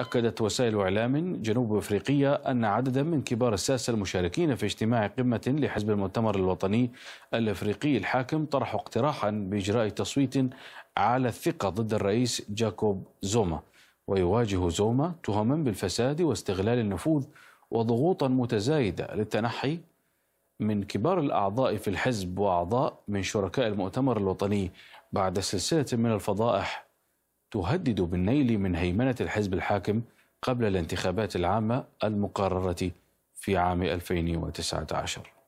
أكدت وسائل إعلام جنوب أفريقية أن عددا من كبار الساسة المشاركين في اجتماع قمة لحزب المؤتمر الوطني الأفريقي الحاكم طرحوا اقتراحا بإجراء تصويت على الثقة ضد الرئيس جاكوب زوما ويواجه زوما تهما بالفساد واستغلال النفوذ وضغوطا متزايدة للتنحي من كبار الأعضاء في الحزب وأعضاء من شركاء المؤتمر الوطني بعد سلسلة من الفضائح تهدد بالنيل من هيمنة الحزب الحاكم قبل الانتخابات العامة المقررة في عام 2019